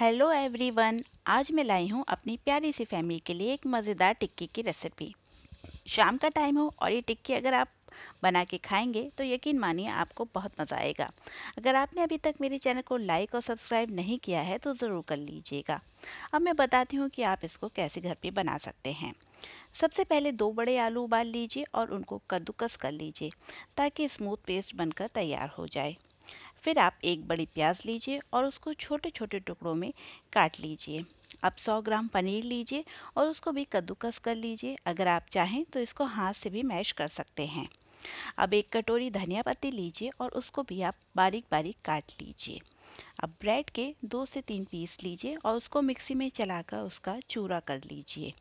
hello everyone आज मैं लाई हूँ अपनी प्यारी सी फैमिली के लिए एक मज़ेदार टिक्की की रेसिपी शाम का टाइम हो और ये टिक्की अगर आप बना के खाएंगे तो यकीन मानिए आपको बहुत मज़ा आएगा अगर आपने अभी तक मेरे चैनल को लाइक और सब्सक्राइब नहीं किया है तो ज़रूर कर लीजिएगा अब मैं बताती हूँ कि आप इसको कैसे घर पर बना सकते हैं सबसे पहले दो बड़े आलू उबाल लीजिए और उनको कद्दूकस कर लीजिए ताकि स्मूथ पेस्ट बनकर तैयार हो जाए फिर आप एक बड़ी प्याज लीजिए और उसको छोटे छोटे टुकड़ों में काट लीजिए अब 100 ग्राम पनीर लीजिए और उसको भी कद्दूकस कर लीजिए अगर आप चाहें तो इसको हाथ से भी मैश कर सकते हैं अब एक कटोरी धनिया पत्ती लीजिए और उसको भी आप बारीक बारीक काट लीजिए अब ब्रेड के दो से तीन पीस लीजिए और उसको मिक्सी में चलाकर उसका चूरा कर लीजिए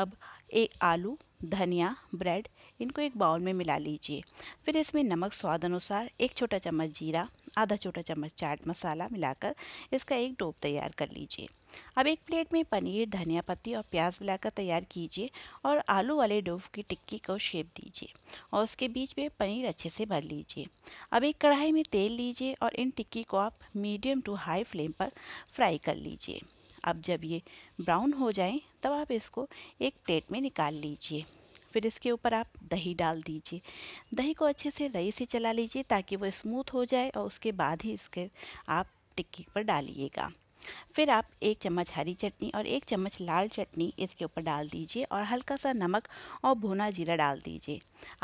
अब एक आलू धनिया ब्रेड इनको एक बाउल में मिला लीजिए फिर इसमें नमक स्वाद अनुसार एक छोटा चम्मच जीरा आधा छोटा चम्मच चाट मसाला मिलाकर इसका एक डोप तैयार कर लीजिए अब एक प्लेट में पनीर धनिया पत्ती और प्याज मिलाकर तैयार कीजिए और आलू वाले डोफ की टिक्की को शेप दीजिए और उसके बीच में पनीर अच्छे से भर लीजिए अब एक कढ़ाई में तेल लीजिए और इन टिक्की को आप मीडियम टू हाई फ्लेम पर फ्राई कर लीजिए अब जब ये ब्राउन हो जाएं तब आप इसको एक प्लेट में निकाल लीजिए फिर इसके ऊपर आप दही डाल दीजिए दही को अच्छे से रई से चला लीजिए ताकि वो स्मूथ हो जाए और उसके बाद ही इसके आप टिक्की पर डालिएगा फिर आप एक चम्मच हरी चटनी और एक चम्मच लाल चटनी इसके ऊपर डाल दीजिए और हल्का सा नमक और भुना जीरा डाल दीजिए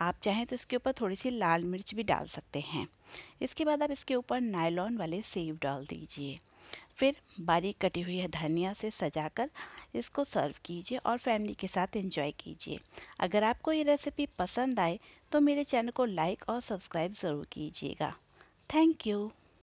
आप चाहें तो इसके ऊपर थोड़ी सी लाल मिर्च भी डाल सकते हैं इसके बाद आप इसके ऊपर नायलॉन वाले सेब डाल दीजिए फिर बारीक कटी हुई धनिया से सजाकर इसको सर्व कीजिए और फैमिली के साथ एंजॉय कीजिए अगर आपको ये रेसिपी पसंद आए तो मेरे चैनल को लाइक और सब्सक्राइब ज़रूर कीजिएगा थैंक यू